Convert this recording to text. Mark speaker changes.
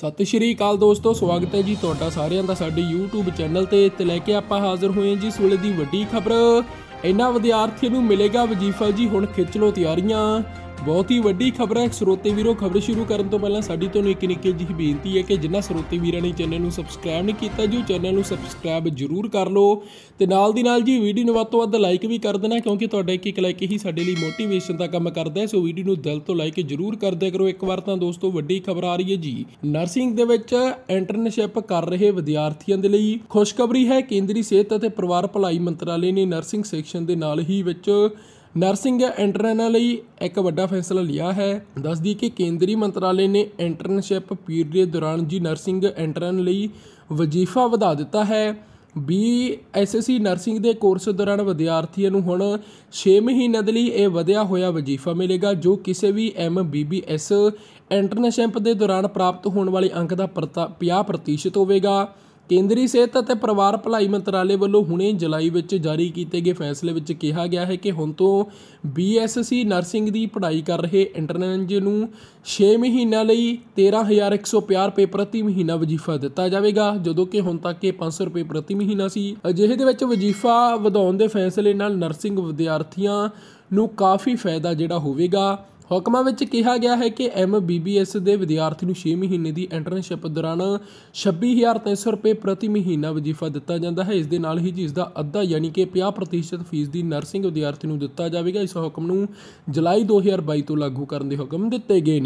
Speaker 1: ਸਤਿ ਸ਼੍ਰੀ ਅਕਾਲ ਦੋਸਤੋ ਸਵਾਗਤ ਹੈ ਜੀ ਤੁਹਾਡਾ ਸਾਰਿਆਂ ਦਾ ਸਾਡੇ YouTube ਚੈਨਲ ਤੇ ਤੇ ਲੈ ਕੇ ਆਪਾਂ ਹਾਜ਼ਰ ਹੋਏ ਹਾਂ ਜੀ ਇਸ ਵੇਲੇ ਦੀ ਵੱਡੀ ਖਬਰ ਇਹਨਾਂ ਵਿਦਿਆਰਥੀਆਂ ਨੂੰ ਮਿਲੇਗਾ ਵਜ਼ੀਫਾ ਜੀ ਹੁਣ ਖਿੱਚ ਲੋ ਤਿਆਰੀਆਂ ਬਹੁਤ ਹੀ ਵੱਡੀ ਖਬਰ ਹੈ ਸਰੋਤੇ ਵੀਰੋ ਖਬਰ ਸ਼ੁਰੂ ਕਰਨ ਤੋਂ ਪਹਿਲਾਂ ਸਾਡੀ ਤੁਹਾਨੂੰ ਇੱਕ ਨਿੱਕੀ ਜਿਹੀ ਬੇਨਤੀ ਹੈ ਕਿ ਜਿਨ੍ਹਾਂ ਸਰੋਤੇ ਵੀਰਾਂ ਨੇ ਚੈਨਲ ਨੂੰ ਸਬਸਕ੍ਰਾਈਬ ਨਹੀਂ ਕੀਤਾ ਜੀ ਚੈਨਲ ਨੂੰ ਸਬਸਕ੍ਰਾਈਬ ਜ਼ਰੂਰ ਕਰ ਲਓ ਤੇ ਨਾਲ ਦੀ ਨਾਲ ਜੀ ਵੀਡੀਓ ਨੂੰ ਵੱਧ ਤੋਂ ਵੱਧ ਲਾਈਕ ਵੀ ਕਰ ਦੇਣਾ ਕਿਉਂਕਿ ਤੁਹਾਡਾ ਇੱਕ ਇੱਕ ਲਾਈਕ ਹੀ ਸਾਡੇ ਲਈ ਮੋਟੀਵੇਸ਼ਨ ਦਾ ਕੰਮ ਕਰਦਾ ਹੈ ਸੋ ਵੀਡੀਓ ਨੂੰ ਦਿਲ ਤੋਂ ਲਾਈਕ ਜ਼ਰੂਰ ਕਰ ਦਿਆ ਕਰੋ ਇੱਕ ਵਾਰ ਤਾਂ ਦੋਸਤੋ ਵੱਡੀ ਖਬਰ ਆ ਰਹੀ ਹੈ ਜੀ ਨਰਸਿੰਗ ਦੇ ਵਿੱਚ ਇੰਟਰਨਸ਼ਿਪ ਕਰ ਰਹੇ ਵਿਦਿਆਰਥੀਆਂ ਦੇ ਲਈ ਖੁਸ਼ਖਬਰੀ ਹੈ ਕੇਂਦਰੀ ਸਿਹਤ ਅਤੇ ਪਰਿਵਾਰ ਭਲਾਈ ਮੰਤਰਾਲੇ ਨੇ ਨਰਸਿੰਗ ਸੈਕਸ਼ਨ ਦੇ ਨਾਲ ਹੀ ਵਿੱਚ ਨਰਸਿੰਗ ਐਂਟਰਨ ਇੰਟਰਨਾਂ ਲਈ ਇੱਕ ਵੱਡਾ ਫੈਸਲਾ ਲਿਆ ਹੈ ਦੱਸਦੀ ਕਿ ਕੇਂਦਰੀ ਮੰਤਰਾਲੇ ਨੇ ਇੰਟਰਨਸ਼ਿਪ ਪੀਰੀਅਡ ਦੇ ਦੌਰਾਨ ਜੀ ਨਰਸਿੰਗ ਇੰਟਰਨ ਲਈ ਵਜ਼ੀਫਾ ਵਧਾ ਦਿੱਤਾ ਹੈ ਬੀ ਸੀ ਨਰਸਿੰਗ ਦੇ ਕੋਰਸ ਦੌਰਾਨ ਵਿਦਿਆਰਥੀਆਂ ਨੂੰ ਹੁਣ 6 ਮਹੀਨਿਆਂ ਦੇ ਲਈ ਇਹ ਵਧਿਆ ਹੋਇਆ ਵਜ਼ੀਫਾ ਮਿਲੇਗਾ ਜੋ ਕਿਸੇ ਵੀ ਐਮਬੀਬੀਐਸ ਇੰਟਰਨਸ਼ਿਪ ਦੇ ਦੌਰਾਨ ਪ੍ਰਾਪਤ ਹੋਣ ਵਾਲੇ ਅੰਕ ਦਾ 50% ਹੋਵੇਗਾ ਕੇਂਦਰੀ ਸਿਹਤ ਅਤੇ ਪਰਿਵਾਰ ਭਲਾਈ ਮੰਤਰਾਲੇ ਵੱਲੋਂ ਹੁਣੇ ਜੁਲਾਈ ਵਿੱਚ ਜਾਰੀ ਕੀਤੇ ਗਏ ਫੈਸਲੇ ਵਿੱਚ ਕਿਹਾ ਗਿਆ ਹੈ ਕਿ ਹੁਣ ਤੋਂ ਬੀਐਸਸੀ ਨਰਸਿੰਗ ਦੀ ਪੜ੍ਹਾਈ ਕਰ ਰਹੇ ਇੰਟਰਨਜ਼ ਨੂੰ 6 ਮਹੀਨਿਆਂ ਲਈ 13150 ਰੁਪਏ ਪ੍ਰਤੀ ਮਹੀਨਾ ਵਜ਼ੀਫਾ ਦਿੱਤਾ ਜਾਵੇਗਾ ਜਦੋਂ ਕਿ ਹੁਣ ਤੱਕ ਇਹ 500 ਰੁਪਏ ਪ੍ਰਤੀ ਮਹੀਨਾ ਸੀ ਅਜਿਹੇ ਦੇ ਵਿੱਚ ਵਜ਼ੀਫਾ ਵਧਾਉਣ ਦੇ ਫੈਸਲੇ ਨਾਲ ਨਰਸਿੰਗ ਵਿਦਿਆਰਥੀਆਂ ਨੂੰ ਕਾਫੀ ਫਾਇਦਾ ਜਿਹੜਾ ਹੋਵੇਗਾ ਹੁਕਮਾਂ ਵਿੱਚ ਕਿਹਾ ਗਿਆ ਹੈ ਕਿ ਐਮਬੀਬੀਐਸ ਦੇ ਵਿਦਿਆਰਥੀ ਨੂੰ 6 ਮਹੀਨੇ ਦੀ ਇੰਟਰਨਸ਼ਿਪ ਦੌਰਾਨ 26300 ਰੁਪਏ ਪ੍ਰਤੀ ਮਹੀਨਾ ਵਜ਼ੀਫਾ ਦਿੱਤਾ ਜਾਂਦਾ ਹੈ ਇਸ ਦੇ ਨਾਲ ਹੀ ਜਿਸ ਦਾ ਅੱਧਾ ਯਾਨੀ ਕਿ 50% ਫੀਸ ਦੀ ਨਰਸਿੰਗ ਵਿਦਿਆਰਥੀ ਨੂੰ ਦਿੱਤਾ ਜਾਵੇਗਾ ਇਸ ਹੁਕਮ ਨੂੰ ਜੁਲਾਈ 2022 ਤੋਂ ਲਾਗੂ ਕਰਨ ਦੇ ਹੁਕਮ ਦਿੱਤੇ ਗਏ ਨੇ